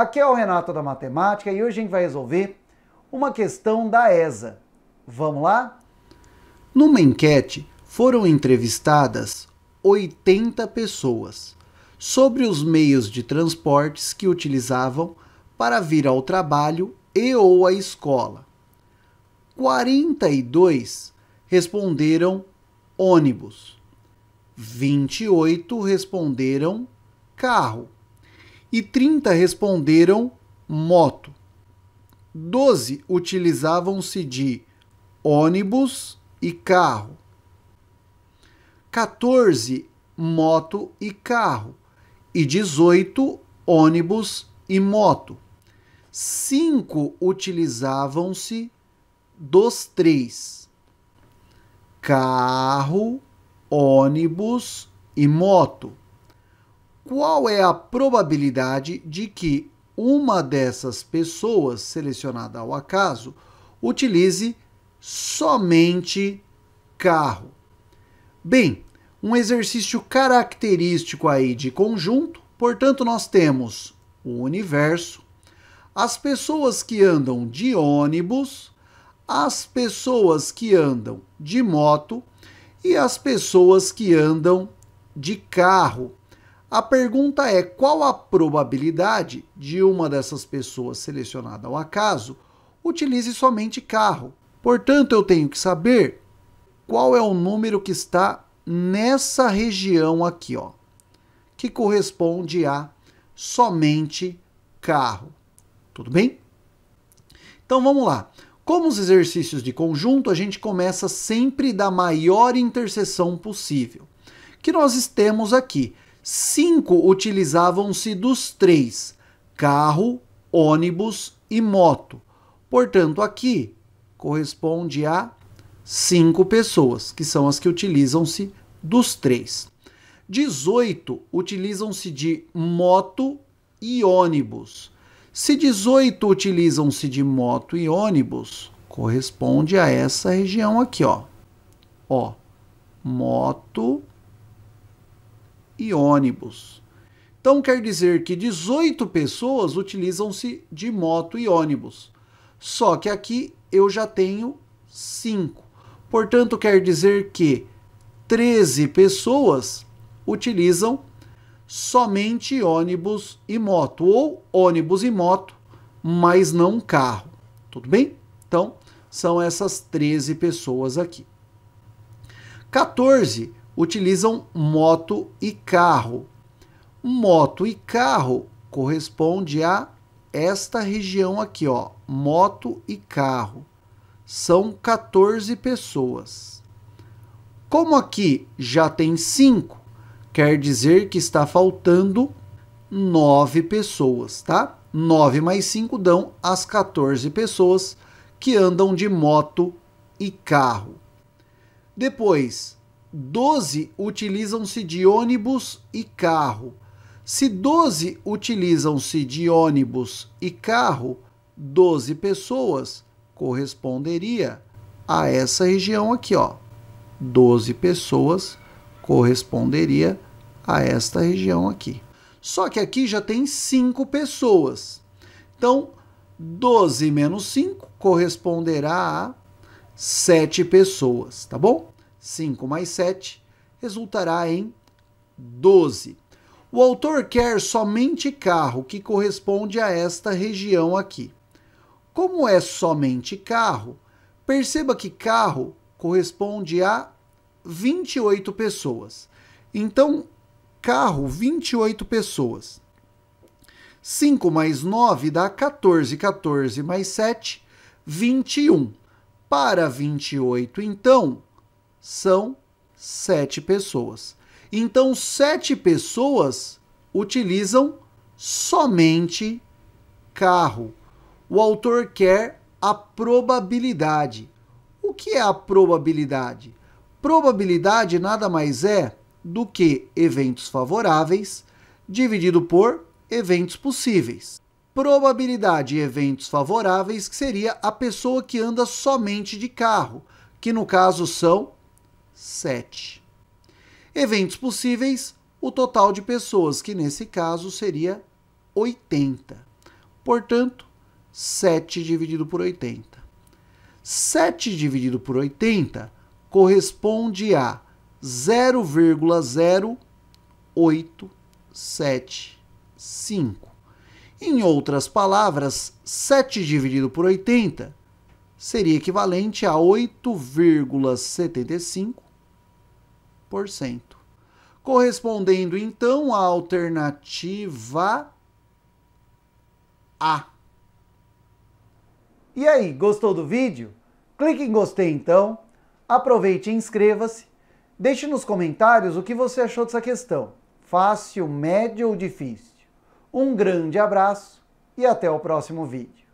Aqui é o Renato da Matemática e hoje a gente vai resolver uma questão da ESA. Vamos lá? Numa enquete foram entrevistadas 80 pessoas sobre os meios de transportes que utilizavam para vir ao trabalho e ou à escola. 42 responderam ônibus. 28 responderam carro e 30 responderam moto. 12 utilizavam-se de ônibus e carro. 14 moto e carro e 18 ônibus e moto. 5 utilizavam-se dos três: carro, ônibus e moto qual é a probabilidade de que uma dessas pessoas selecionada ao acaso utilize somente carro. Bem, um exercício característico aí de conjunto, portanto, nós temos o universo, as pessoas que andam de ônibus, as pessoas que andam de moto e as pessoas que andam de carro. A pergunta é qual a probabilidade de uma dessas pessoas selecionada ao acaso utilize somente carro. Portanto, eu tenho que saber qual é o número que está nessa região aqui, ó, que corresponde a somente carro. Tudo bem? Então vamos lá. Como os exercícios de conjunto, a gente começa sempre da maior interseção possível, que nós temos aqui cinco utilizavam-se dos três: carro, ônibus e moto. Portanto, aqui corresponde a cinco pessoas, que são as que utilizam-se dos três. 18 utilizam-se de moto e ônibus. Se 18 utilizam-se de moto e ônibus, corresponde a essa região aqui, ó. Ó, moto e ônibus. Então quer dizer que 18 pessoas utilizam-se de moto e ônibus. Só que aqui eu já tenho 5. Portanto, quer dizer que 13 pessoas utilizam somente ônibus e moto, ou ônibus e moto, mas não carro. Tudo bem? Então, são essas 13 pessoas aqui. 14 utilizam moto e carro. Moto e carro corresponde a esta região aqui, ó, moto e carro. São 14 pessoas. Como aqui já tem 5, quer dizer que está faltando 9 pessoas, tá? 9 mais 5 dão as 14 pessoas que andam de moto e carro. Depois, 12 utilizam-se de ônibus e carro. Se 12 utilizam-se de ônibus e carro, 12 pessoas corresponderia a essa região aqui, ó. 12 pessoas corresponderia a esta região aqui. Só que aqui já tem 5 pessoas. Então, 12 menos 5 corresponderá a 7 pessoas, tá bom? 5 mais 7 resultará em 12. O autor quer somente carro, que corresponde a esta região aqui. Como é somente carro, perceba que carro corresponde a 28 pessoas. Então, carro, 28 pessoas. 5 mais 9 dá 14, 14 mais 7, 21. Para 28, então, são sete pessoas. Então, sete pessoas utilizam somente carro. O autor quer a probabilidade. O que é a probabilidade? Probabilidade nada mais é do que eventos favoráveis dividido por eventos possíveis. Probabilidade e eventos favoráveis que seria a pessoa que anda somente de carro, que no caso são 7. Eventos possíveis, o total de pessoas, que nesse caso seria 80. Portanto, 7 dividido por 80. 7 dividido por 80 corresponde a 0,0875. Em outras palavras, 7 dividido por 80 seria equivalente a 8,75 correspondendo então à alternativa A. E aí, gostou do vídeo? Clique em gostei então, aproveite e inscreva-se. Deixe nos comentários o que você achou dessa questão, fácil, médio ou difícil. Um grande abraço e até o próximo vídeo.